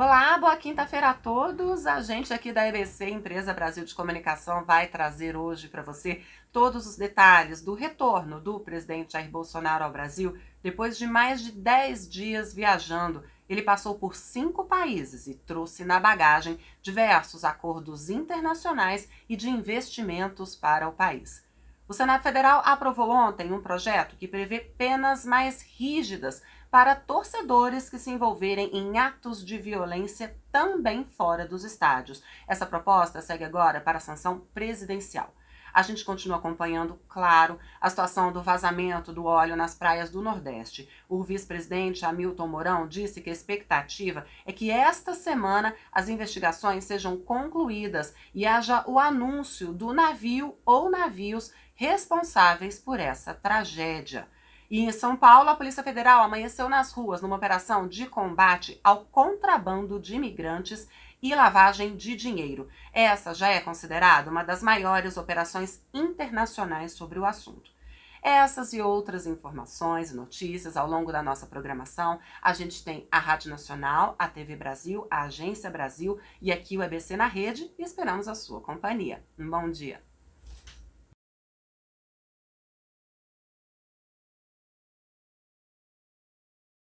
Olá, boa quinta-feira a todos. A gente aqui da EBC, Empresa Brasil de Comunicação, vai trazer hoje para você todos os detalhes do retorno do presidente Jair Bolsonaro ao Brasil depois de mais de 10 dias viajando. Ele passou por cinco países e trouxe na bagagem diversos acordos internacionais e de investimentos para o país. O Senado Federal aprovou ontem um projeto que prevê penas mais rígidas para torcedores que se envolverem em atos de violência também fora dos estádios. Essa proposta segue agora para a sanção presidencial. A gente continua acompanhando, claro, a situação do vazamento do óleo nas praias do Nordeste. O vice-presidente Hamilton Mourão disse que a expectativa é que esta semana as investigações sejam concluídas e haja o anúncio do navio ou navios responsáveis por essa tragédia. E em São Paulo, a Polícia Federal amanheceu nas ruas numa operação de combate ao contrabando de imigrantes e lavagem de dinheiro. Essa já é considerada uma das maiores operações internacionais sobre o assunto. Essas e outras informações e notícias ao longo da nossa programação, a gente tem a Rádio Nacional, a TV Brasil, a Agência Brasil e aqui o EBC na Rede e esperamos a sua companhia. Um bom dia!